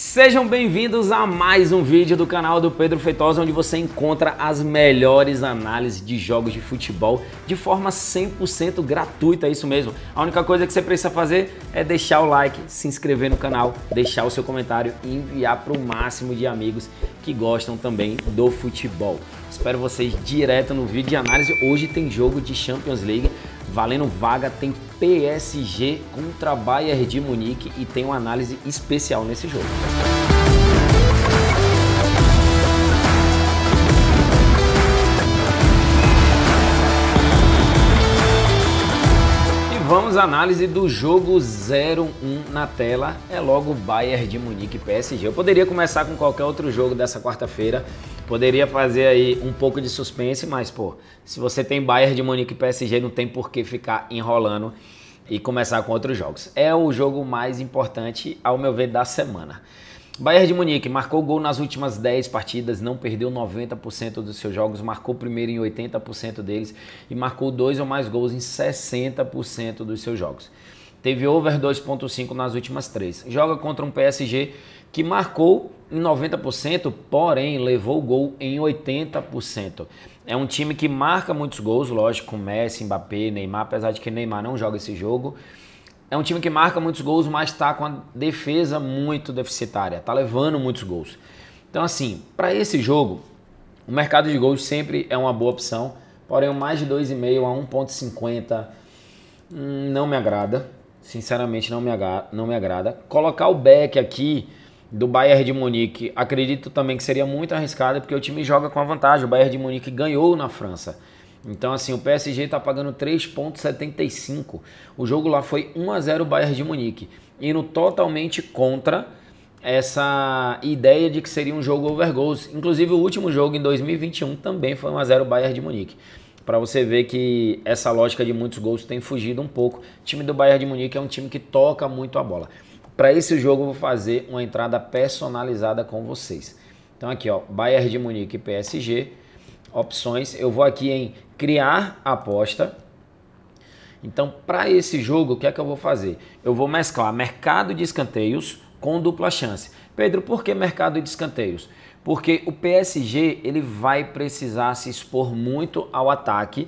Sejam bem-vindos a mais um vídeo do canal do Pedro Feitosa, onde você encontra as melhores análises de jogos de futebol de forma 100% gratuita, é isso mesmo. A única coisa que você precisa fazer é deixar o like, se inscrever no canal, deixar o seu comentário e enviar para o máximo de amigos que gostam também do futebol. Espero vocês direto no vídeo de análise. Hoje tem jogo de Champions League valendo vaga, tem PSG contra Bayern de Munique e tem uma análise especial nesse jogo. vamos à análise do jogo 0-1 na tela. É logo Bayern de Munique PSG. Eu poderia começar com qualquer outro jogo dessa quarta-feira poderia fazer aí um pouco de suspense, mas, pô, se você tem Bayern de Munique e PSG, não tem por que ficar enrolando e começar com outros jogos. É o jogo mais importante, ao meu ver, da semana. Bayern de Munique marcou gol nas últimas 10 partidas, não perdeu 90% dos seus jogos, marcou primeiro em 80% deles e marcou dois ou mais gols em 60% dos seus jogos. Teve over 2.5 nas últimas três. Joga contra um PSG que marcou em 90%, porém levou o gol em 80%. É um time que marca muitos gols, lógico, Messi, Mbappé, Neymar, apesar de que Neymar não joga esse jogo. É um time que marca muitos gols, mas está com a defesa muito deficitária, está levando muitos gols. Então, assim, para esse jogo, o mercado de gols sempre é uma boa opção, porém, o mais de 2,5 a 1,50 hum, não me agrada sinceramente não me, agrada, não me agrada. Colocar o Beck aqui do Bayern de Munique, acredito também que seria muito arriscado, porque o time joga com a vantagem. O Bayern de Munique ganhou na França. Então, assim, o PSG está pagando 3,75. O jogo lá foi 1 a 0 Bayern de Munique. Indo totalmente contra essa ideia de que seria um jogo over goals. Inclusive, o último jogo em 2021 também foi 1 a 0 Bayern de Munique para você ver que essa lógica de muitos gols tem fugido um pouco. O time do Bayern de Munique é um time que toca muito a bola. Para esse jogo eu vou fazer uma entrada personalizada com vocês. Então aqui, ó, Bayern de Munique PSG, opções. Eu vou aqui em criar aposta. Então, para esse jogo, o que é que eu vou fazer? Eu vou mesclar mercado de escanteios com dupla chance. Pedro, por que mercado de escanteios? porque o PSG ele vai precisar se expor muito ao ataque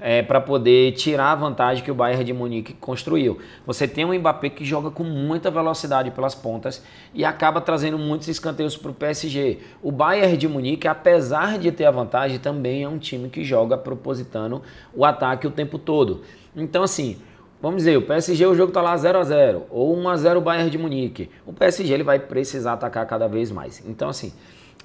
é, para poder tirar a vantagem que o Bayern de Munique construiu. Você tem um Mbappé que joga com muita velocidade pelas pontas e acaba trazendo muitos escanteios para o PSG. O Bayern de Munique, apesar de ter a vantagem, também é um time que joga propositando o ataque o tempo todo. Então, assim, Vamos dizer, o PSG o jogo está lá 0 a 0 ou 1 a 0 Bayern de Munique. O PSG ele vai precisar atacar cada vez mais. Então assim,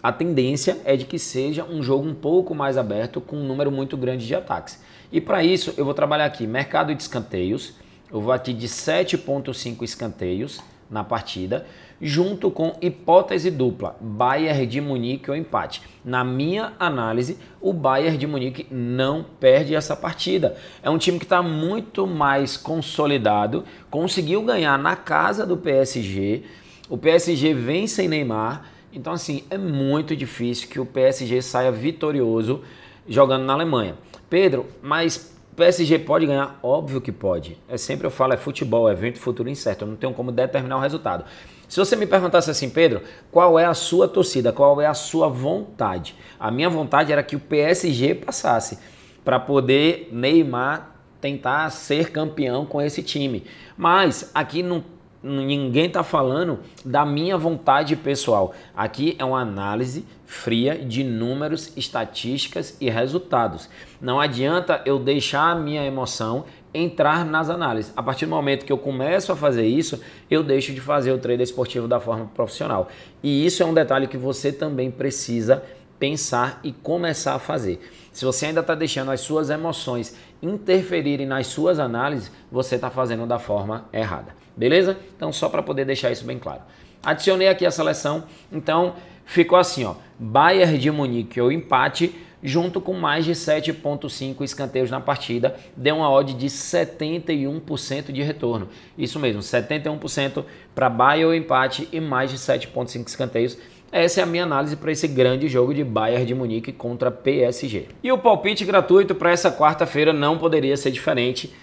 a tendência é de que seja um jogo um pouco mais aberto, com um número muito grande de ataques. E para isso, eu vou trabalhar aqui mercado de escanteios. Eu vou aqui de 7,5 escanteios na partida, junto com hipótese dupla, Bayern de Munique ou empate. Na minha análise, o Bayern de Munique não perde essa partida. É um time que está muito mais consolidado, conseguiu ganhar na casa do PSG. O PSG vem sem Neymar, então, assim, é muito difícil que o PSG saia vitorioso jogando na Alemanha. Pedro, mas PSG pode ganhar? Óbvio que pode. É sempre eu falo, é futebol, é evento futuro incerto. Eu não tenho como determinar o resultado. Se você me perguntasse assim, Pedro, qual é a sua torcida? Qual é a sua vontade? A minha vontade era que o PSG passasse para poder Neymar tentar ser campeão com esse time. Mas aqui não ninguém está falando da minha vontade pessoal. Aqui é uma análise fria de números, estatísticas e resultados. Não adianta eu deixar a minha emoção entrar nas análises. A partir do momento que eu começo a fazer isso, eu deixo de fazer o trader esportivo da forma profissional. E isso é um detalhe que você também precisa pensar e começar a fazer. Se você ainda está deixando as suas emoções interferirem nas suas análises, você está fazendo da forma errada. Beleza? Então, só para poder deixar isso bem claro. Adicionei aqui a seleção, então ficou assim, ó, Bayern de Munique ou empate, junto com mais de 7,5 escanteios na partida, deu uma odd de 71% de retorno. Isso mesmo, 71% para Bayern ou empate e mais de 7,5 escanteios. Essa é a minha análise para esse grande jogo de Bayern de Munique contra PSG. E o palpite gratuito para essa quarta-feira não poderia ser diferente.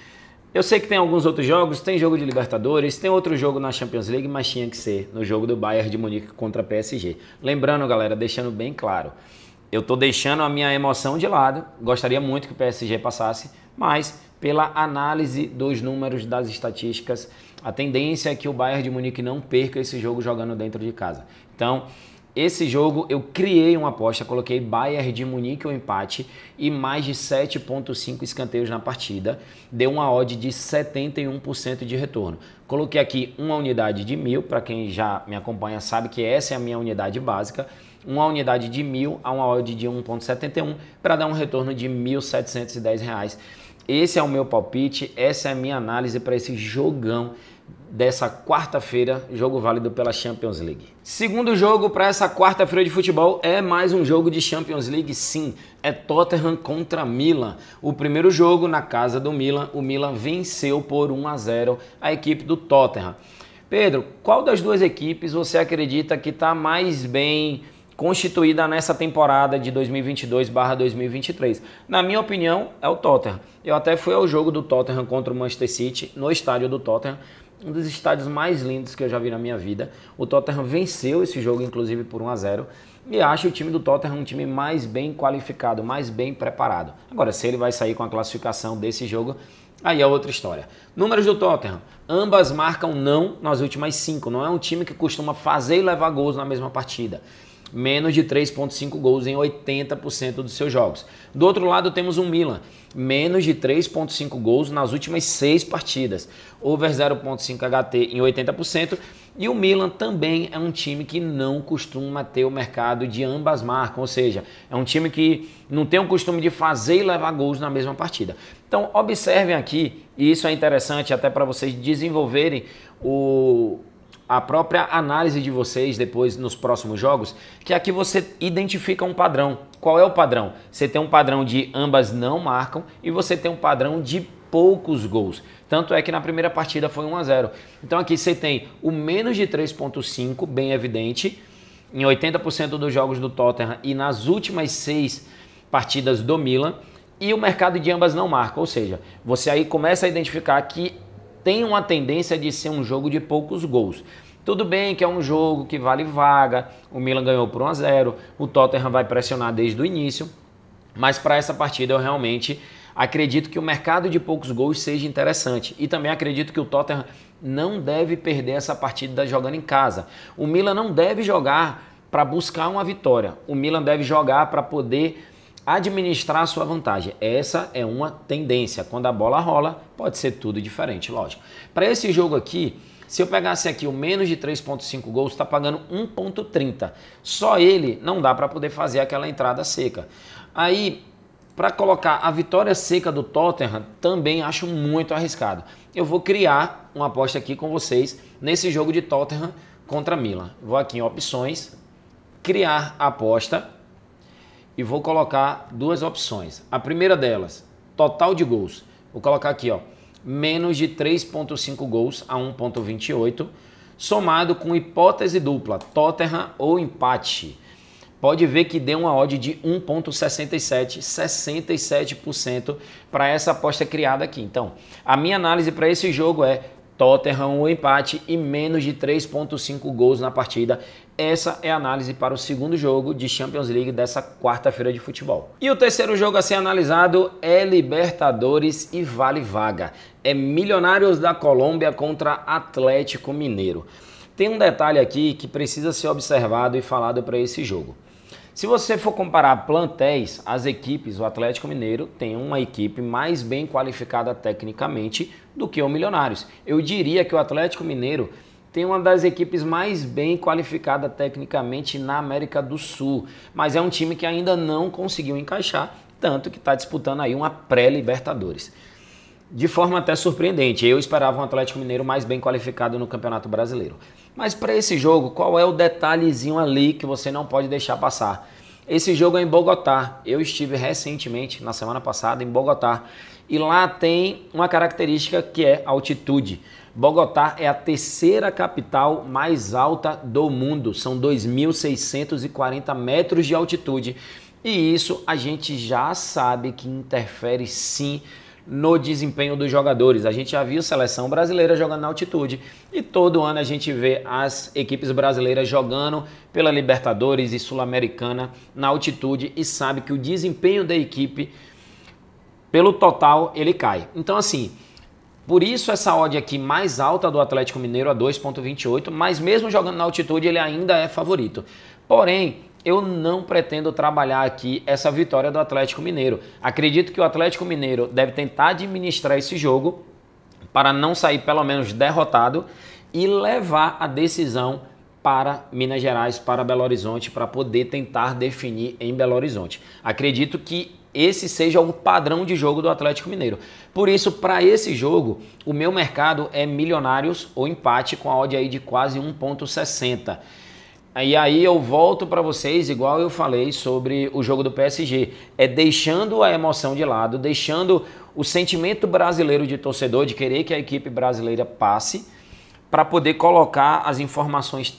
Eu sei que tem alguns outros jogos, tem jogo de Libertadores, tem outro jogo na Champions League, mas tinha que ser no jogo do Bayern de Munique contra PSG. Lembrando, galera, deixando bem claro, eu tô deixando a minha emoção de lado, gostaria muito que o PSG passasse, mas pela análise dos números, das estatísticas, a tendência é que o Bayern de Munique não perca esse jogo jogando dentro de casa. Então, esse jogo eu criei uma aposta, coloquei Bayern de Munique ou um empate e mais de 7.5 escanteios na partida. Deu uma odd de 71% de retorno. Coloquei aqui uma unidade de mil, para quem já me acompanha sabe que essa é a minha unidade básica. Uma unidade de mil a uma odd de 1.71 para dar um retorno de R$ 1.710. Esse é o meu palpite, essa é a minha análise para esse jogão dessa quarta-feira, jogo válido pela Champions League. Segundo jogo para essa quarta-feira de futebol é mais um jogo de Champions League, sim, é Tottenham contra Milan. O primeiro jogo na casa do Milan, o Milan venceu por 1 a 0 a equipe do Tottenham. Pedro, qual das duas equipes você acredita que está mais bem constituída nessa temporada de 2022/2023. Na minha opinião, é o Tottenham. Eu até fui ao jogo do Tottenham contra o Manchester City no estádio do Tottenham um dos estádios mais lindos que eu já vi na minha vida. O Tottenham venceu esse jogo, inclusive, por 1 a 0 e acho o time do Tottenham um time mais bem qualificado, mais bem preparado. Agora, se ele vai sair com a classificação desse jogo, aí é outra história. Números do Tottenham: ambas marcam não nas últimas cinco. Não é um time que costuma fazer e levar gols na mesma partida menos de 3,5 gols em 80% dos seus jogos. Do outro lado, temos um Milan, menos de 3,5 gols nas últimas seis partidas, over 0,5 HT em 80%. E o Milan também é um time que não costuma ter o mercado de ambas marcas, ou seja, é um time que não tem o costume de fazer e levar gols na mesma partida. Então, observem aqui, e isso é interessante até para vocês desenvolverem o, a própria análise de vocês depois nos próximos jogos, que é aqui você identifica um padrão. Qual é o padrão? Você tem um padrão de ambas não marcam e você tem um padrão de poucos gols. Tanto é que na primeira partida foi 1 a 0. Então aqui você tem o menos de 3.5, bem evidente, em 80% dos jogos do Tottenham e nas últimas seis partidas do Milan e o mercado de ambas não marca, ou seja, você aí começa a identificar que tem uma tendência de ser um jogo de poucos gols. Tudo bem que é um jogo que vale vaga, o Milan ganhou por 1 a 0, o Tottenham vai pressionar desde o início, mas para essa partida eu realmente acredito que o mercado de poucos gols seja interessante e também acredito que o Tottenham não deve perder essa partida jogando em casa. O Milan não deve jogar para buscar uma vitória. O Milan deve jogar para poder administrar sua vantagem. Essa é uma tendência. Quando a bola rola, pode ser tudo diferente, lógico. Para esse jogo aqui, se eu pegasse aqui o menos de 3.5 gols, está pagando 1.30. Só ele não dá para poder fazer aquela entrada seca. Aí, para colocar a vitória seca do Tottenham, também acho muito arriscado. Eu vou criar uma aposta aqui com vocês nesse jogo de Tottenham contra Milan. Vou aqui em opções, criar aposta e vou colocar duas opções. A primeira delas, total de gols. Vou colocar aqui, ó, menos de 3.5 gols a 1.28, somado com hipótese dupla, Tottenham ou empate. Pode ver que deu uma odd de 1.67, 67% para essa aposta criada aqui. Então, a minha análise para esse jogo é Tottenham, um empate e menos de 3,5 gols na partida. Essa é a análise para o segundo jogo de Champions League dessa quarta-feira de futebol. E o terceiro jogo a ser analisado é Libertadores e Vale Vaga. É Milionários da Colômbia contra Atlético Mineiro. Tem um detalhe aqui que precisa ser observado e falado para esse jogo. Se você for comparar plantéis, as equipes, o Atlético Mineiro tem uma equipe mais bem qualificada tecnicamente do que o Milionários. Eu diria que o Atlético Mineiro tem uma das equipes mais bem qualificada tecnicamente na América do Sul, mas é um time que ainda não conseguiu encaixar, tanto que está disputando aí uma pré-Libertadores. De forma até surpreendente, eu esperava um Atlético Mineiro mais bem qualificado no Campeonato Brasileiro. Mas para esse jogo, qual é o detalhezinho ali que você não pode deixar passar? Esse jogo é em Bogotá. Eu estive recentemente, na semana passada, em Bogotá. E lá tem uma característica que é altitude. Bogotá é a terceira capital mais alta do mundo. São 2.640 metros de altitude. E isso a gente já sabe que interfere sim no desempenho dos jogadores. A gente já viu seleção brasileira jogando na altitude e todo ano a gente vê as equipes brasileiras jogando pela Libertadores e Sul-Americana na altitude e sabe que o desempenho da equipe pelo total ele cai. Então assim, por isso essa odd aqui mais alta do Atlético Mineiro a 2.28, mas mesmo jogando na altitude ele ainda é favorito. Porém, eu não pretendo trabalhar aqui essa vitória do Atlético Mineiro. Acredito que o Atlético Mineiro deve tentar administrar esse jogo para não sair pelo menos derrotado e levar a decisão para Minas Gerais, para Belo Horizonte, para poder tentar definir em Belo Horizonte. Acredito que esse seja o padrão de jogo do Atlético Mineiro. Por isso, para esse jogo, o meu mercado é milionários ou empate com a odd aí de quase 1.60. E aí eu volto para vocês, igual eu falei sobre o jogo do PSG. É deixando a emoção de lado, deixando o sentimento brasileiro de torcedor, de querer que a equipe brasileira passe, para poder colocar as informações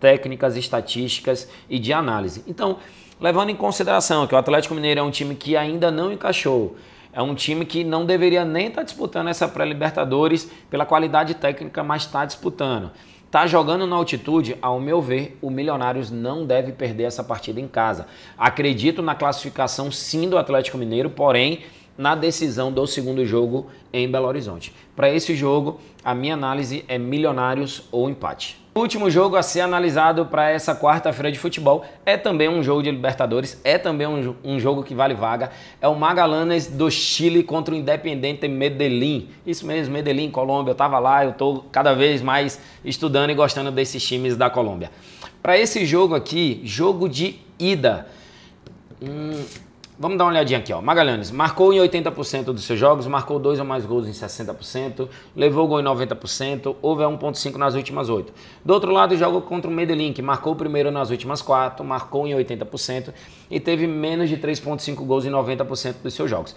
técnicas, estatísticas e de análise. Então, levando em consideração que o Atlético Mineiro é um time que ainda não encaixou, é um time que não deveria nem estar tá disputando essa pré-Libertadores pela qualidade técnica, mas está disputando. Tá jogando na altitude, ao meu ver, o Milionários não deve perder essa partida em casa. Acredito na classificação sim do Atlético Mineiro, porém na decisão do segundo jogo em Belo Horizonte. Para esse jogo, a minha análise é Milionários ou empate. O último jogo a ser analisado para essa quarta-feira de futebol é também um jogo de Libertadores, é também um, um, jogo que vale vaga. É o Magalanes do Chile contra o Independente Medellín. Isso mesmo, Medellín, Colômbia. Eu estava lá, eu estou cada vez mais estudando e gostando desses times da Colômbia. Para esse jogo aqui, jogo de ida. Hum, Vamos dar uma olhadinha aqui, ó. Magalhães marcou em 80% dos seus jogos, marcou dois ou mais gols em 60%, levou gol em 90%, houve 1.5 nas últimas 8. Do outro lado, joga contra o Medellín, que marcou o primeiro nas últimas 4, marcou em 80% e teve menos de 3.5 gols em 90% dos seus jogos.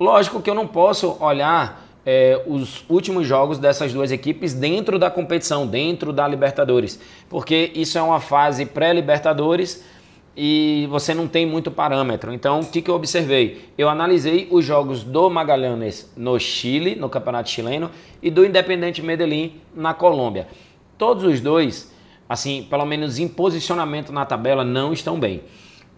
Lógico que eu não posso olhar é, os últimos jogos dessas duas equipes dentro da competição, dentro da Libertadores, porque isso é uma fase pré-Libertadores e você não tem muito parâmetro. Então, o que, que eu observei? Eu analisei os jogos do Magallanes no Chile, no campeonato chileno, e do Independente Medellín na Colômbia. Todos os dois, assim, pelo menos em posicionamento na tabela, não estão bem.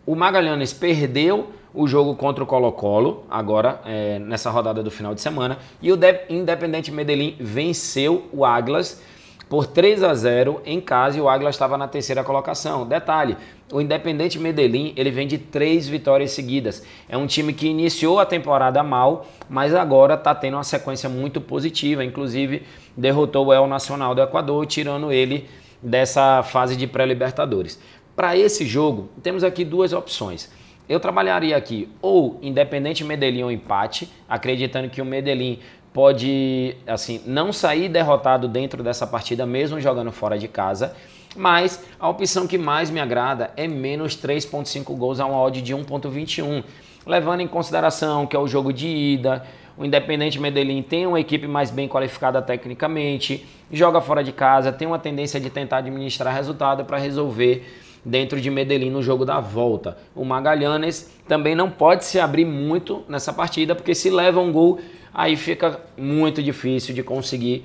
O Magallanes perdeu o jogo contra o Colo-Colo, agora é, nessa rodada do final de semana, e o Independente Medellín venceu o Águilas por 3 a 0 em casa e o Águila estava na terceira colocação. Detalhe, o Independente Medellín, ele vem de três vitórias seguidas. É um time que iniciou a temporada mal, mas agora está tendo uma sequência muito positiva. Inclusive, derrotou o El Nacional do Equador, tirando ele dessa fase de pré-libertadores. Para esse jogo, temos aqui duas opções. Eu trabalharia aqui ou Independente Medellín ou empate, acreditando que o Medellín pode assim não sair derrotado dentro dessa partida mesmo jogando fora de casa. Mas a opção que mais me agrada é menos 3.5 gols a uma odd de 1.21, levando em consideração que é o jogo de ida, o Independente Medellín tem uma equipe mais bem qualificada tecnicamente, joga fora de casa, tem uma tendência de tentar administrar resultado para resolver dentro de Medellín no jogo da volta. O Magalhães também não pode se abrir muito nessa partida, porque se leva um gol, aí fica muito difícil de conseguir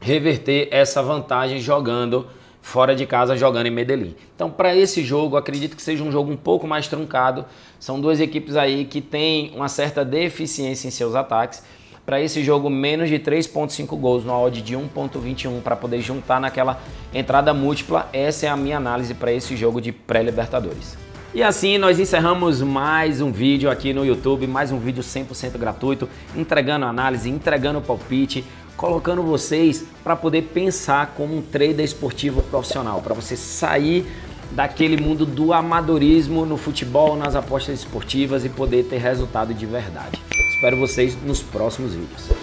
reverter essa vantagem jogando fora de casa, jogando em Medellín. Então, para esse jogo, acredito que seja um jogo um pouco mais truncado. São duas equipes aí que têm uma certa deficiência em seus ataques. Para esse jogo, menos de 3.5 gols no odd de 1.21 para poder juntar naquela entrada múltipla. Essa é a minha análise para esse jogo de pré-libertadores. E assim nós encerramos mais um vídeo aqui no YouTube, mais um vídeo 100% gratuito, entregando análise, entregando palpite, colocando vocês para poder pensar como um trader esportivo profissional, para você sair daquele mundo do amadorismo no futebol, nas apostas esportivas e poder ter resultado de verdade. Espero vocês nos próximos vídeos.